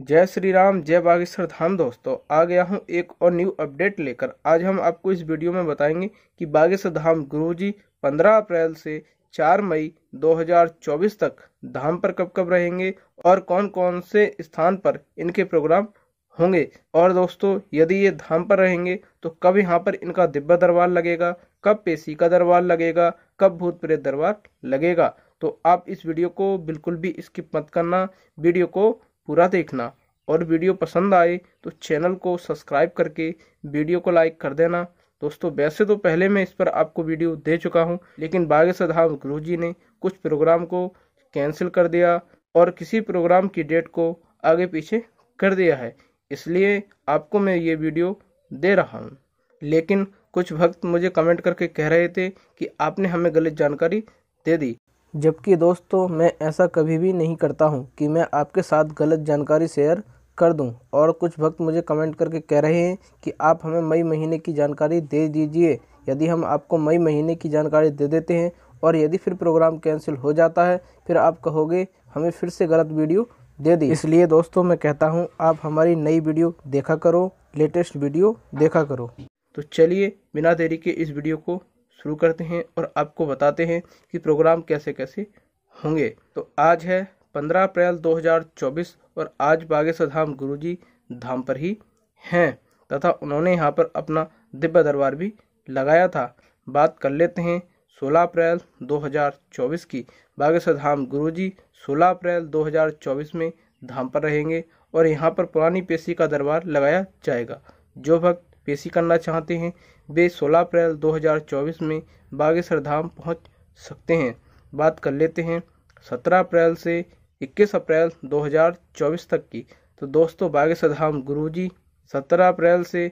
जय श्री राम जय बागेश्वर धाम दोस्तों आ गया हूँ एक और न्यू अपडेट लेकर आज हम आपको इस वीडियो में बताएंगे कि बागेश्वर धाम गुरु जी पंद्रह अप्रैल से चार मई 2024 तक धाम पर कब कब रहेंगे और कौन कौन से स्थान पर इनके प्रोग्राम होंगे और दोस्तों यदि ये धाम पर रहेंगे तो कब यहाँ पर इनका दिब्बा दरबार लगेगा कब पेशी का दरबार लगेगा कब भूत प्रेत दरबार लगेगा तो आप इस वीडियो को बिल्कुल भी स्किप मत करना वीडियो को पूरा देखना और वीडियो पसंद आए तो चैनल को सब्सक्राइब करके वीडियो को लाइक कर देना दोस्तों वैसे तो पहले मैं इस पर आपको वीडियो दे चुका हूँ लेकिन बागे सदाम गुरु जी ने कुछ प्रोग्राम को कैंसिल कर दिया और किसी प्रोग्राम की डेट को आगे पीछे कर दिया है इसलिए आपको मैं ये वीडियो दे रहा हूँ लेकिन कुछ भक्त मुझे कमेंट करके कह रहे थे कि आपने हमें गलत जानकारी दे दी जबकि दोस्तों मैं ऐसा कभी भी नहीं करता हूँ कि मैं आपके साथ गलत जानकारी शेयर कर दूं और कुछ भक्त मुझे कमेंट करके कह रहे हैं कि आप हमें मई महीने की जानकारी दे दीजिए यदि हम आपको मई महीने की जानकारी दे देते हैं और यदि फिर प्रोग्राम कैंसिल हो जाता है फिर आप कहोगे हमें फिर से गलत वीडियो दे दी इसलिए दोस्तों मैं कहता हूँ आप हमारी नई वीडियो देखा करो लेटेस्ट वीडियो देखा करो तो चलिए बिना देरी के इस वीडियो को शुरू करते हैं और आपको बताते हैं कि प्रोग्राम कैसे कैसे होंगे तो आज है 15 अप्रैल 2024 और आज बागेश्वर धाम गुरु जी धाम पर ही हैं तथा उन्होंने यहाँ पर अपना दिव्य दरबार भी लगाया था बात कर लेते हैं 16 अप्रैल 2024 की बागेश्वर धाम गुरु जी सोलह अप्रैल 2024 में धाम पर रहेंगे और यहाँ पर पुरानी पेशी का दरबार लगाया जाएगा जो भक्त पेशी करना चाहते हैं वे 16 अप्रैल 2024 में बागेश्वर धाम पहुंच सकते हैं बात कर लेते हैं 17 अप्रैल से 21 अप्रैल 2024 तक की तो दोस्तों बागेश्वर धाम गुरु जी अप्रैल से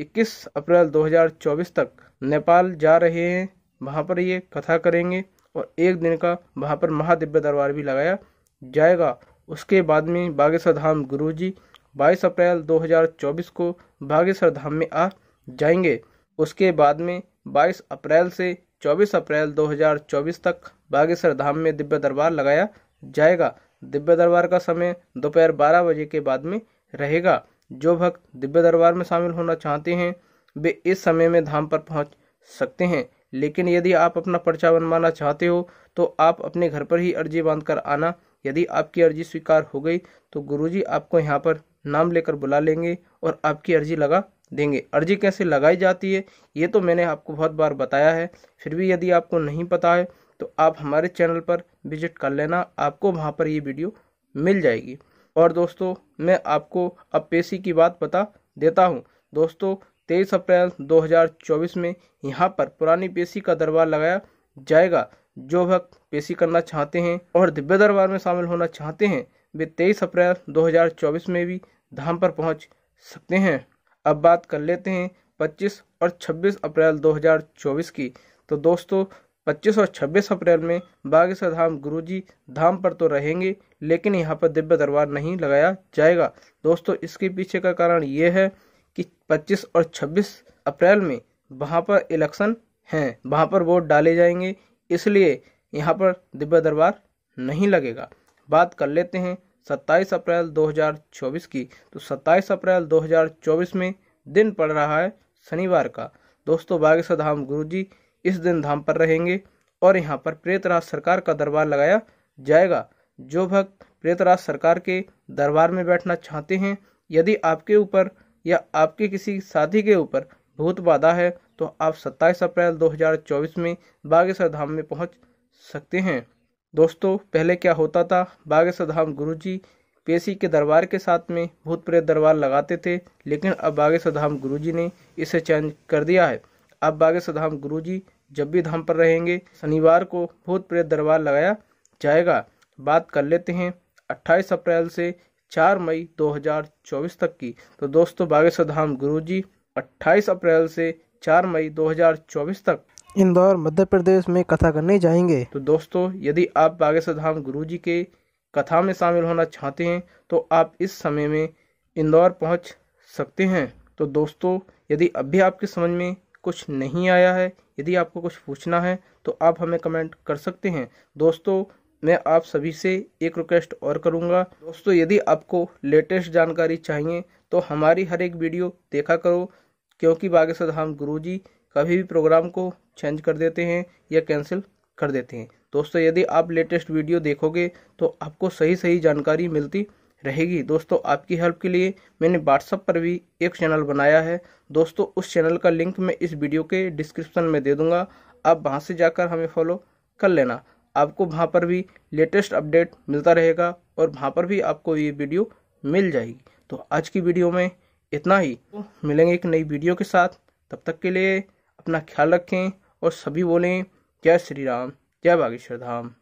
21 अप्रैल 2024 तक नेपाल जा रहे हैं वहाँ पर ये कथा करेंगे और एक दिन का वहाँ पर महादिव्य दरबार भी लगाया जाएगा उसके बाद में बागेश्वर धाम गुरु जी बाईस अप्रैल 2024 को बागेश्वर धाम में आ जाएंगे उसके बाद में 22 अप्रैल से 24 अप्रैल 2024 तक बागेश्वर धाम में दिव्य दरबार लगाया जाएगा दिव्य दरबार का समय दोपहर 12 बजे के बाद में रहेगा जो भक्त दिव्य दरबार में शामिल होना चाहते हैं वे इस समय में धाम पर पहुंच सकते हैं लेकिन यदि आप अपना पर्चा बनवाना चाहते हो तो आप अपने घर पर ही अर्जी बांध कर आना यदि आपकी अर्जी स्वीकार हो गई तो गुरुजी आपको यहाँ पर नाम लेकर बुला लेंगे और आपकी अर्जी लगा देंगे अर्जी कैसे लगाई जाती है ये तो मैंने आपको बहुत बार बताया है फिर भी यदि आपको नहीं पता है तो आप हमारे चैनल पर विजिट कर लेना आपको वहाँ पर ये वीडियो मिल जाएगी और दोस्तों मैं आपको अब पेशी की बात बता देता हूँ दोस्तों तेईस अप्रैल 2024 में यहाँ पर पुरानी पेशी का दरबार लगाया जाएगा जो भक्त पेशी करना चाहते हैं और दिव्य दरबार में शामिल होना चाहते हैं वे तेईस अप्रैल 2024 में भी धाम पर पहुंच सकते हैं अब बात कर लेते हैं 25 और 26 अप्रैल 2024 की तो दोस्तों 25 और 26 अप्रैल में बागेश्वर धाम गुरुजी धाम पर तो रहेंगे लेकिन यहाँ पर दिव्य दरबार नहीं लगाया जाएगा दोस्तों इसके पीछे का कारण ये है कि 25 और 26 अप्रैल में वहाँ पर इलेक्शन हैं वहाँ पर वोट डाले जाएंगे इसलिए यहाँ पर दिव्य दरबार नहीं लगेगा बात कर लेते हैं 27 अप्रैल 2024 की तो 27 अप्रैल 2024 में दिन पड़ रहा है शनिवार का दोस्तों बागेश्वर धाम गुरु जी इस दिन धाम पर रहेंगे और यहाँ पर प्रेतराज सरकार का दरबार लगाया जाएगा जो भक्त प्रेतराज सरकार के दरबार में बैठना चाहते हैं यदि आपके ऊपर या आपके किसी साथी के ऊपर भूत बाधा है तो आप 27 अप्रैल 2024 में बागेश्वर धाम में पहुंच सकते हैं दोस्तों पहले क्या होता था बागेश्वर धाम गुरु जी पेशी के दरबार के साथ में भूत प्रेत दरबार लगाते थे लेकिन अब बागेश्वर धाम गुरु जी ने इसे चेंज कर दिया है अब बागेश्वर धाम गुरु जी जब भी धाम पर रहेंगे शनिवार को भूत प्रेत दरबार लगाया जाएगा बात कर लेते हैं 28 अप्रैल से 4 मई 2024 तक की तो दोस्तों बागेश्वर धाम गुरु जी अट्ठाईस अप्रैल से चार मई चौबीस तक इंदौर मध्य प्रदेश में कथा करने जाएंगे तो दोस्तों यदि आप बागेश्वर धाम गुरु जी के कथा में शामिल होना चाहते हैं तो आप इस समय में इंदौर पहुंच सकते हैं तो दोस्तों यदि अभी आपके समझ में कुछ नहीं आया है यदि आपको कुछ पूछना है तो आप हमें कमेंट कर सकते हैं दोस्तों मैं आप सभी से एक रिक्वेस्ट और करूंगा दोस्तों यदि आपको लेटेस्ट जानकारी चाहिए तो हमारी हर एक वीडियो देखा करो क्योंकि बागेश्वर धाम गुरु जी कभी भी प्रोग्राम को चेंज कर देते हैं या कैंसिल कर देते हैं दोस्तों यदि आप लेटेस्ट वीडियो देखोगे तो आपको सही सही जानकारी मिलती रहेगी दोस्तों आपकी हेल्प के लिए मैंने व्हाट्सअप पर भी एक चैनल बनाया है दोस्तों उस चैनल का लिंक मैं इस वीडियो के डिस्क्रिप्शन में दे दूंगा आप वहाँ से जाकर हमें फॉलो कर लेना आपको वहाँ पर भी लेटेस्ट अपडेट मिलता रहेगा और वहाँ पर भी आपको ये वीडियो मिल जाएगी तो आज की वीडियो में इतना ही तो मिलेंगे एक नई वीडियो के साथ तब तक के लिए अपना ख्याल रखें और सभी बोलें जय श्री राम जय बागेश्वर धाम